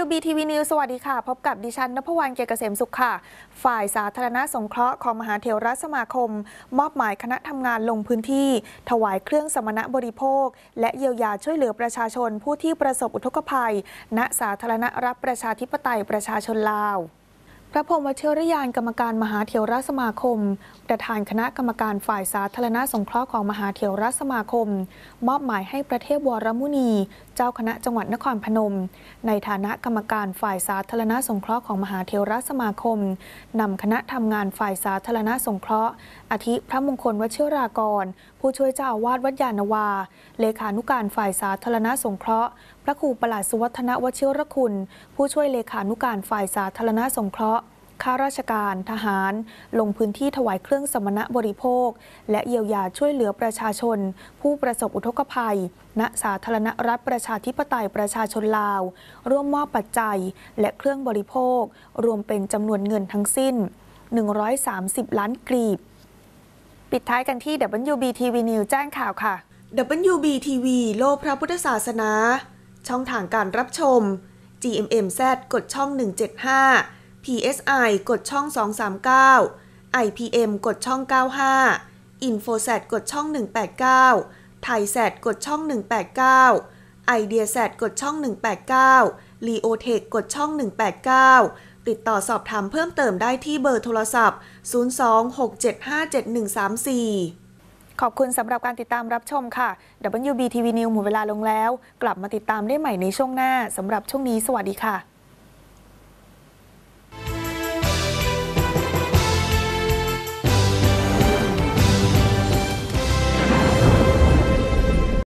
WBTV News สวัสดีค่ะ พบกับ ดิฉันนภวรรณเกียรเกษมสุขค่ะ ฝ่ายสาธารณสงเคราะห์ของมหาเถรสมาคม มอบหมายคณะทำงานลงพื้นที่ ถวายเครื่องสมณบริโภค และเยียวยาช่วยเหลือประชาชนผู้ที่ประสบอุทกภัย ณสาธารณรัฐประชาธิปไตยประชาชนลาวพระพรมวชิรยานกรรมการมหาเถรสมาคม ประธานคณะกรรมการฝ่ายสาธารณสงเคราะห์ของมหาเถรสมาคม มอบหมายให้ประเทศวรมุนี เจ้าคณะจังหวัดนครพนม ในฐานะกรรมการฝ่ายสาธารณสงเคราะห์ของมหาเถรสมาคมนำคณะทำงานฝ่ายสาธารณสงเคราะห์ อาทิพระมงคลวชิรากร ผู้ช่วยเจ้าอาวาสวัดยานวาเลขานุการฝ่ายสาธารณสงเคราะห์ พระครูประหลาดสุวัฒนวชิรคุณ ผู้ช่วยเลขานุการฝ่ายสาธารณสงเคราะห์ข้าราชการทหารลงพื้นที่ถวายเครื่องสมณบริโภค และเยียวยาช่วยเหลือประชาชน ผู้ประสบอุทกภัย ณสาธารณรัฐประชาธิปไตยประชาชนลาว ร่วมมอบปัจจัยและเครื่องบริโภครวมเป็นจำนวนเงินทั้งสิ้น 130 ล้านกรีบ ปิดท้ายกันที่ WBTV News แจ้งข่าวค่ะ WBTV โลกพระพุทธศาสนา ช่องทางการรับชม GMMZ กดช่อง 175 PSI กดช่อง 239 IPM กดช่อง 95 InfoSat กดช่อง 189 t h a i s a t กดช่อง189 IdeaSat กดช่อง 189 Leotech กดช่อง 189 ติดต่อสอบถามเพิ่มเติมได้ที่เบอร์โทรศัพท์ 026757134 ขอบคุณสำหรับการติดตามรับชมค่ะ WBTV News หมดเวลาลงแล้ว กลับมาติดตามได้ใหม่ในช่วงหน้าสำหรับช่วงนี้สวัสดีค่ะ